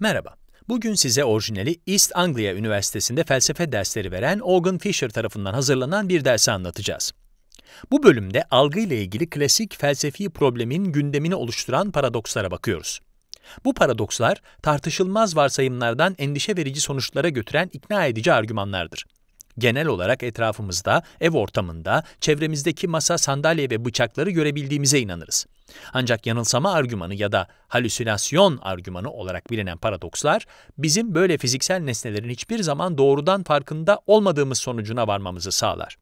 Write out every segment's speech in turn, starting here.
Merhaba. Bugün size orijinali East Anglia Üniversitesi'nde felsefe dersleri veren Organ Fisher tarafından hazırlanan bir dersi anlatacağız. Bu bölümde algıyla ilgili klasik felsefi problemin gündemini oluşturan paradokslara bakıyoruz. Bu paradokslar tartışılmaz varsayımlardan endişe verici sonuçlara götüren ikna edici argümanlardır. Genel olarak etrafımızda, ev ortamında, çevremizdeki masa, sandalye ve bıçakları görebildiğimize inanırız. Ancak yanılsama argümanı ya da halüsinasyon argümanı olarak bilinen paradokslar, bizim böyle fiziksel nesnelerin hiçbir zaman doğrudan farkında olmadığımız sonucuna varmamızı sağlar.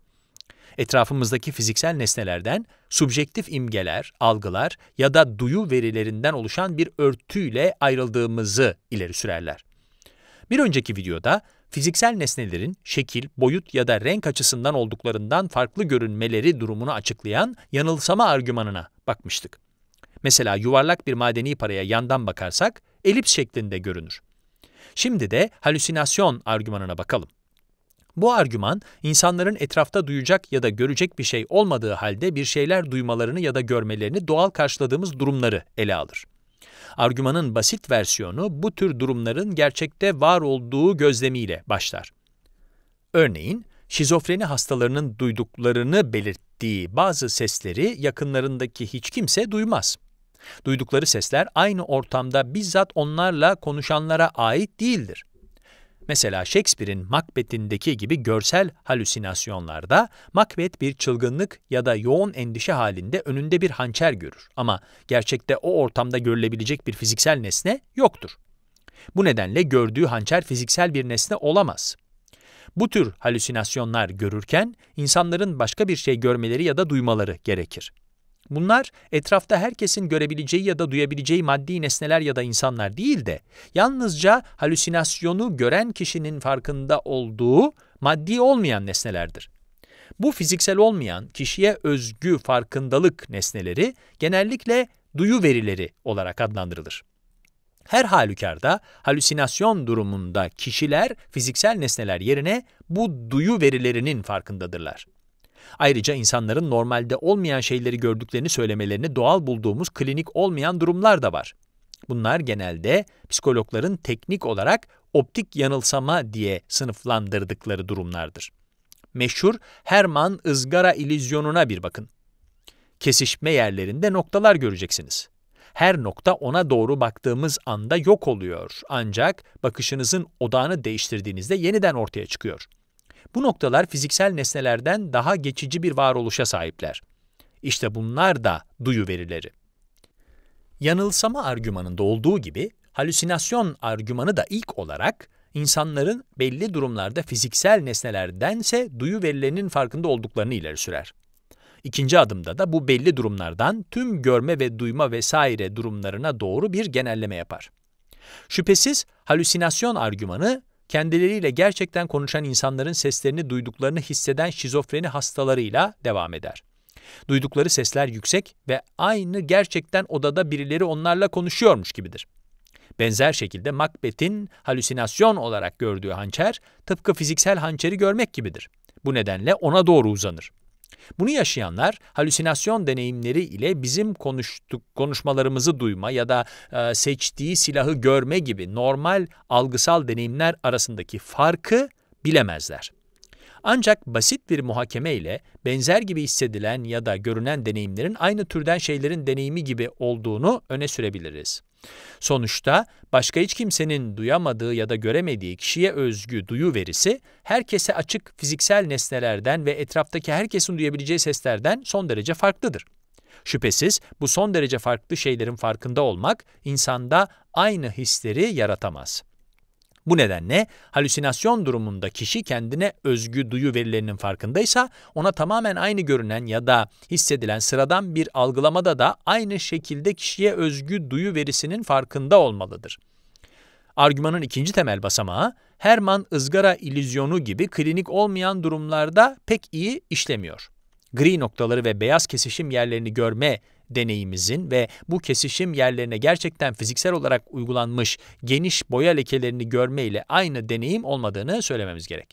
Etrafımızdaki fiziksel nesnelerden subjektif imgeler, algılar ya da duyu verilerinden oluşan bir örtüyle ayrıldığımızı ileri sürerler. Bir önceki videoda fiziksel nesnelerin şekil, boyut ya da renk açısından olduklarından farklı görünmeleri durumunu açıklayan yanılsama argümanına bakmıştık. Mesela yuvarlak bir madeni paraya yandan bakarsak elips şeklinde görünür. Şimdi de halüsinasyon argümanına bakalım. Bu argüman, insanların etrafta duyacak ya da görecek bir şey olmadığı halde bir şeyler duymalarını ya da görmelerini doğal karşıladığımız durumları ele alır. Argümanın basit versiyonu bu tür durumların gerçekte var olduğu gözlemiyle başlar. Örneğin, şizofreni hastalarının duyduklarını belirt ettiği bazı sesleri yakınlarındaki hiç kimse duymaz. Duydukları sesler aynı ortamda bizzat onlarla konuşanlara ait değildir. Mesela Shakespeare'in Macbeth'indeki gibi görsel halüsinasyonlarda Macbeth bir çılgınlık ya da yoğun endişe halinde önünde bir hançer görür ama gerçekte o ortamda görülebilecek bir fiziksel nesne yoktur. Bu nedenle gördüğü hançer fiziksel bir nesne olamaz. Bu tür halüsinasyonlar görürken insanların başka bir şey görmeleri ya da duymaları gerekir. Bunlar etrafta herkesin görebileceği ya da duyabileceği maddi nesneler ya da insanlar değil de yalnızca halüsinasyonu gören kişinin farkında olduğu maddi olmayan nesnelerdir. Bu fiziksel olmayan kişiye özgü farkındalık nesneleri genellikle duyu verileri olarak adlandırılır. Her halükarda halüsinasyon durumunda kişiler fiziksel nesneler yerine bu duyu verilerinin farkındadırlar. Ayrıca insanların normalde olmayan şeyleri gördüklerini söylemelerini doğal bulduğumuz klinik olmayan durumlar da var. Bunlar genelde psikologların teknik olarak optik yanılsama diye sınıflandırdıkları durumlardır. Meşhur Hermann ızgara ilüzyonuna bir bakın. Kesişme yerlerinde noktalar göreceksiniz her nokta ona doğru baktığımız anda yok oluyor. Ancak bakışınızın odağını değiştirdiğinizde yeniden ortaya çıkıyor. Bu noktalar fiziksel nesnelerden daha geçici bir varoluşa sahipler. İşte bunlar da duyu verileri. Yanılsama argümanında olduğu gibi, halüsinasyon argümanı da ilk olarak insanların belli durumlarda fiziksel nesnelerdense duyu verilerinin farkında olduklarını ileri sürer. İkinci adımda da bu belli durumlardan tüm görme ve duyma vesaire durumlarına doğru bir genelleme yapar. Şüphesiz halüsinasyon argümanı kendileriyle gerçekten konuşan insanların seslerini duyduklarını hisseden şizofreni hastalarıyla devam eder. Duydukları sesler yüksek ve aynı gerçekten odada birileri onlarla konuşuyormuş gibidir. Benzer şekilde Macbeth'in halüsinasyon olarak gördüğü hançer tıpkı fiziksel hançeri görmek gibidir. Bu nedenle ona doğru uzanır. Bunu yaşayanlar halüsinasyon deneyimleri ile bizim konuştuk, konuşmalarımızı duyma ya da e, seçtiği silahı görme gibi normal algısal deneyimler arasındaki farkı bilemezler. Ancak basit bir muhakeme ile benzer gibi hissedilen ya da görünen deneyimlerin aynı türden şeylerin deneyimi gibi olduğunu öne sürebiliriz. Sonuçta başka hiç kimsenin duyamadığı ya da göremediği kişiye özgü duyu verisi herkese açık fiziksel nesnelerden ve etraftaki herkesin duyabileceği seslerden son derece farklıdır. Şüphesiz bu son derece farklı şeylerin farkında olmak insanda aynı hisleri yaratamaz. Bu nedenle halüsinasyon durumunda kişi kendine özgü duyu verilerinin farkındaysa ona tamamen aynı görünen ya da hissedilen sıradan bir algılamada da aynı şekilde kişiye özgü duyu verisinin farkında olmalıdır. Argümanın ikinci temel basamağı Herman ızgara ilüzyonu gibi klinik olmayan durumlarda pek iyi işlemiyor. Gri noktaları ve beyaz kesişim yerlerini görme deneyimizin ve bu kesişim yerlerine gerçekten fiziksel olarak uygulanmış geniş boya lekelerini görme ile aynı deneyim olmadığını söylememiz gerek.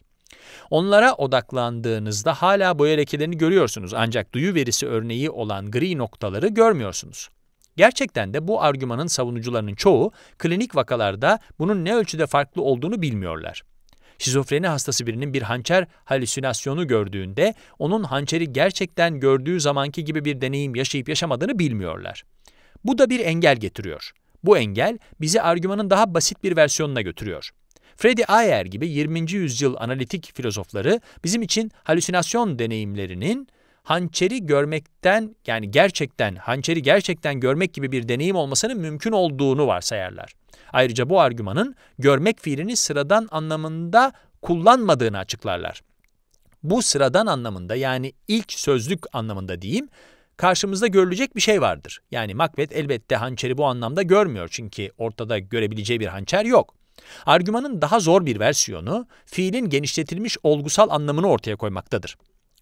Onlara odaklandığınızda hala boya lekelerini görüyorsunuz ancak duyu verisi örneği olan gri noktaları görmüyorsunuz. Gerçekten de bu argümanın savunucularının çoğu klinik vakalarda bunun ne ölçüde farklı olduğunu bilmiyorlar. Şizofreni hastası birinin bir hançer halüsinasyonu gördüğünde onun hançeri gerçekten gördüğü zamanki gibi bir deneyim yaşayıp yaşamadığını bilmiyorlar. Bu da bir engel getiriyor. Bu engel bizi argümanın daha basit bir versiyonuna götürüyor. Freddy Ayer gibi 20. yüzyıl analitik filozofları bizim için halüsinasyon deneyimlerinin hançeri görmekten yani gerçekten hançeri gerçekten görmek gibi bir deneyim olmasının mümkün olduğunu varsayarlar. Ayrıca bu argümanın görmek fiilini sıradan anlamında kullanmadığını açıklarlar. Bu sıradan anlamında yani ilk sözlük anlamında diyeyim, karşımızda görülecek bir şey vardır. Yani Macbeth elbette hançeri bu anlamda görmüyor çünkü ortada görebileceği bir hançer yok. Argümanın daha zor bir versiyonu, fiilin genişletilmiş olgusal anlamını ortaya koymaktadır.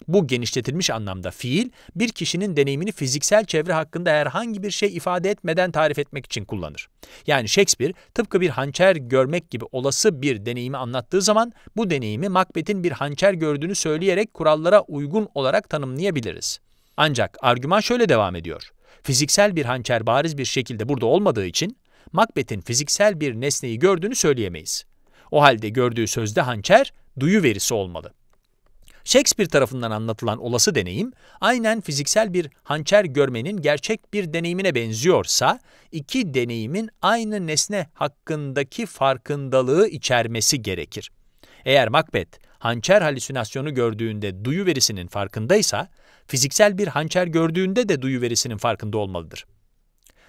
Bu genişletilmiş anlamda fiil, bir kişinin deneyimini fiziksel çevre hakkında herhangi bir şey ifade etmeden tarif etmek için kullanır. Yani Shakespeare, tıpkı bir hançer görmek gibi olası bir deneyimi anlattığı zaman, bu deneyimi Macbeth'in bir hançer gördüğünü söyleyerek kurallara uygun olarak tanımlayabiliriz. Ancak argüman şöyle devam ediyor. Fiziksel bir hançer bariz bir şekilde burada olmadığı için, Macbeth'in fiziksel bir nesneyi gördüğünü söyleyemeyiz. O halde gördüğü sözde hançer, duyu verisi olmalı. Shakespeare tarafından anlatılan olası deneyim, aynen fiziksel bir hançer görmenin gerçek bir deneyimine benziyorsa, iki deneyimin aynı nesne hakkındaki farkındalığı içermesi gerekir. Eğer Macbeth, hançer halüsinasyonu gördüğünde duyu verisinin farkındaysa, fiziksel bir hançer gördüğünde de duyu verisinin farkında olmalıdır.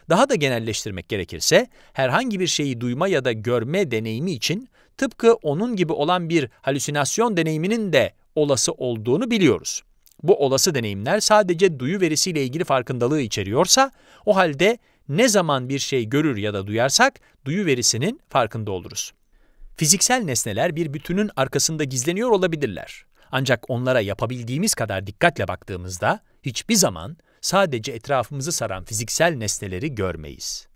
Daha da genelleştirmek gerekirse, herhangi bir şeyi duyma ya da görme deneyimi için tıpkı onun gibi olan bir halüsinasyon deneyiminin de olası olduğunu biliyoruz. Bu olası deneyimler sadece duyu verisiyle ilgili farkındalığı içeriyorsa, o halde ne zaman bir şey görür ya da duyarsak duyu verisinin farkında oluruz. Fiziksel nesneler bir bütünün arkasında gizleniyor olabilirler. Ancak onlara yapabildiğimiz kadar dikkatle baktığımızda hiçbir zaman sadece etrafımızı saran fiziksel nesneleri görmeyiz.